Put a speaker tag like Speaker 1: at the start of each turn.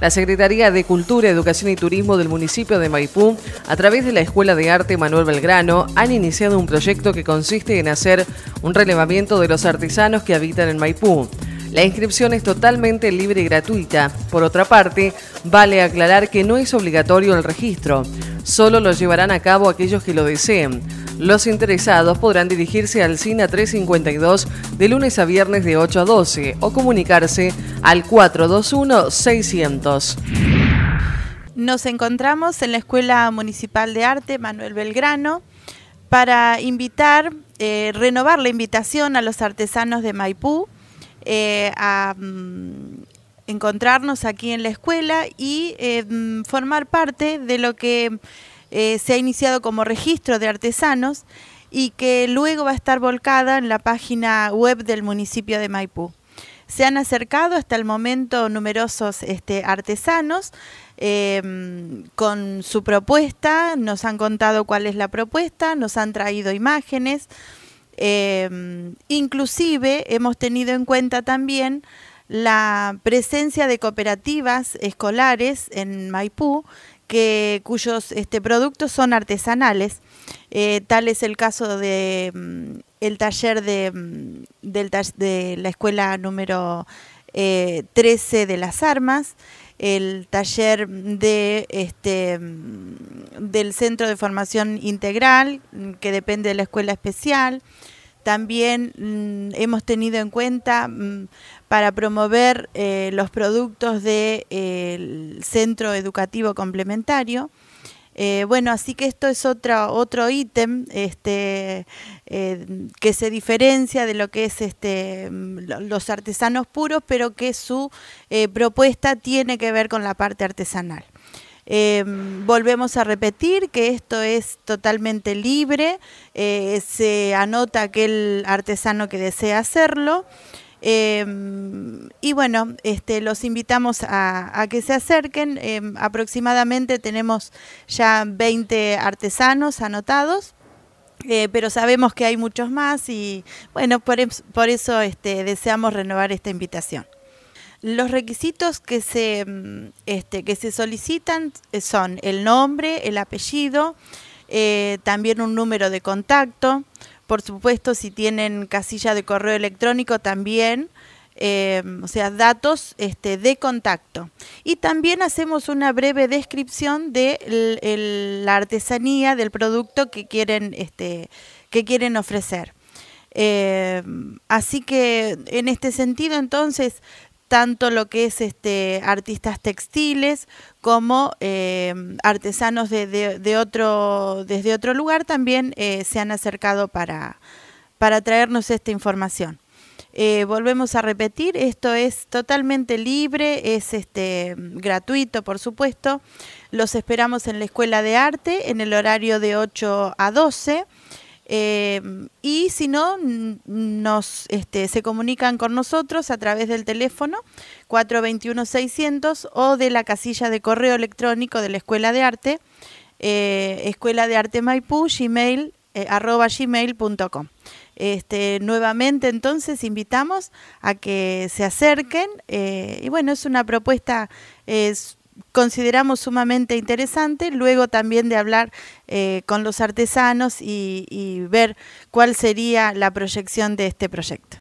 Speaker 1: La Secretaría de Cultura, Educación y Turismo del municipio de Maipú, a través de la Escuela de Arte Manuel Belgrano, han iniciado un proyecto que consiste en hacer un relevamiento de los artesanos que habitan en Maipú. La inscripción es totalmente libre y gratuita. Por otra parte, vale aclarar que no es obligatorio el registro, solo lo llevarán a cabo aquellos que lo deseen. Los interesados podrán dirigirse al CINA 352 de lunes a viernes de 8 a 12 o comunicarse al 421-600.
Speaker 2: Nos encontramos en la Escuela Municipal de Arte Manuel Belgrano para invitar, eh, renovar la invitación a los artesanos de Maipú eh, a mm, encontrarnos aquí en la escuela y eh, mm, formar parte de lo que eh, se ha iniciado como registro de artesanos y que luego va a estar volcada en la página web del municipio de Maipú. Se han acercado hasta el momento numerosos este, artesanos em, con su propuesta, nos han contado cuál es la propuesta, nos han traído imágenes, em, inclusive hemos tenido en cuenta también la presencia de cooperativas escolares en Maipú cuyos este, productos son artesanales. Eh, tal es el caso mm, mm, del el taller de, la escuela número 13 eh, de las armas, el taller este, mm, del centro de formación integral que depende de la escuela especial, también mm, hemos tenido en cuenta mm, para promover eh, los productos del centro educativo complementario. Eh, bueno, así que esto es otro ítem este, eh, que se diferencia de lo que es este, mm, los artesanos puros, pero que su propuesta tiene que ver con la parte artesanal. Em, volvemos a repetir que esto es totalmente libre, eh, se anota aquel artesano que desea hacerlo. Em, y bueno, este, los invitamos a, que se acerquen. Em, aproximadamente tenemos ya 20 artesanos anotados. Eh, pero sabemos que hay muchos más y bueno, por, por eso este, deseamos renovar esta invitación. Los requisitos que se, mm, este, que se solicitan eh, son el nombre, el apellido, eh, también un número de contacto, por supuesto si tienen casilla de correo electrónico también, em, o sea, datos este, de contacto. Y también hacemos una breve descripción de la artesanía del producto que quieren, este, que quieren ofrecer. Em, así que en este sentido, entonces, tanto lo que es este, artistas textiles como eh, artesanos de, de, otro, desde otro lugar también eh, se han acercado para, traernos esta información. Eh, volvemos a repetir, esto es totalmente libre, es este, gratuito, por supuesto. Los esperamos en la Escuela de Arte en el horario de 8 a 12 eh, y si no, nos, este, se comunican con nosotros a través del teléfono 421-600 o de la casilla de correo electrónico de la Escuela de Arte, eh, Escuela de Arte Maipú, gmail, eh, gmail.com. Este, nuevamente entonces invitamos a que se acerquen y bueno, es una propuesta consideramos sumamente interesante, luego también de hablar eh, con los artesanos y ver cuál sería la proyección de este proyecto.